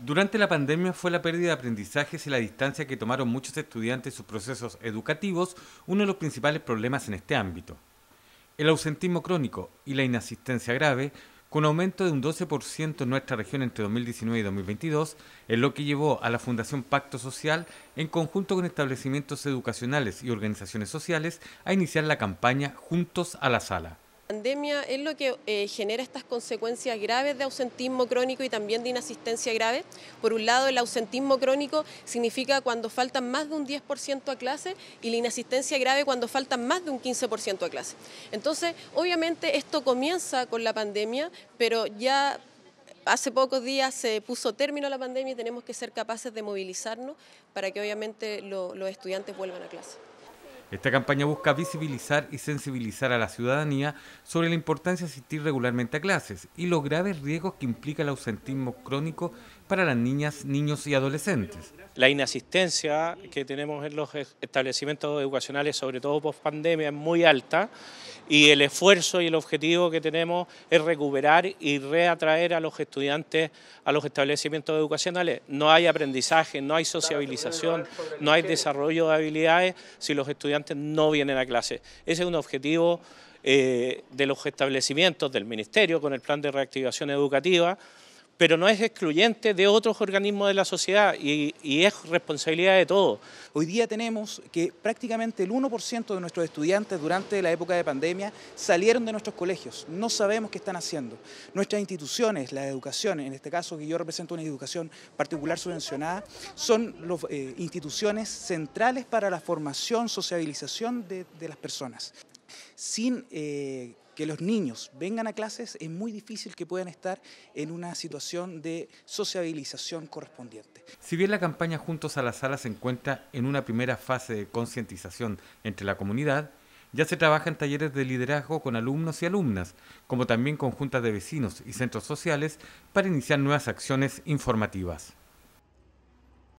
Durante la pandemia fue la pérdida de aprendizajes y la distancia que tomaron muchos estudiantes en sus procesos educativos uno de los principales problemas en este ámbito. El ausentismo crónico y la inasistencia grave, con aumento de un 12% en nuestra región entre 2019 y 2022, es lo que llevó a la Fundación Pacto Social, en conjunto con establecimientos educacionales y organizaciones sociales, a iniciar la campaña Juntos a la Sala la pandemia es lo que eh, genera estas consecuencias graves de ausentismo crónico y también de inasistencia grave. Por un lado, el ausentismo crónico significa cuando faltan más de un 10% a clase y la inasistencia grave cuando faltan más de un 15% a clase. Entonces, obviamente esto comienza con la pandemia, pero ya hace pocos días se puso término a la pandemia y tenemos que ser capaces de movilizarnos para que obviamente los estudiantes vuelvan a clase. Esta campaña busca visibilizar y sensibilizar a la ciudadanía sobre la importancia de asistir regularmente a clases y los graves riesgos que implica el ausentismo crónico para las niñas, niños y adolescentes. La inasistencia que tenemos en los establecimientos educacionales, sobre todo post pandemia, es muy alta y el esfuerzo y el objetivo que tenemos es recuperar y reatraer a los estudiantes a los establecimientos educacionales. No hay aprendizaje, no hay sociabilización, no hay desarrollo de habilidades si los estudiantes no vienen a clase. Ese es un objetivo eh, de los establecimientos del Ministerio con el plan de reactivación educativa pero no es excluyente de otros organismos de la sociedad y, es responsabilidad de todos. Hoy día tenemos que prácticamente el 1% de nuestros estudiantes durante la época de pandemia salieron de nuestros colegios. No sabemos qué están haciendo. Nuestras instituciones, la educación, en este caso que yo represento una educación particular subvencionada, son las eh, instituciones centrales para la formación, sociabilización de las personas sin eh, que los niños vengan a clases, es muy difícil que puedan estar en una situación de sociabilización correspondiente. Si bien la campaña Juntos a la Sala se encuentra en una primera fase de concientización entre la comunidad, ya se trabaja en talleres de liderazgo con alumnos y alumnas, como también con juntas de vecinos y centros sociales para iniciar nuevas acciones informativas.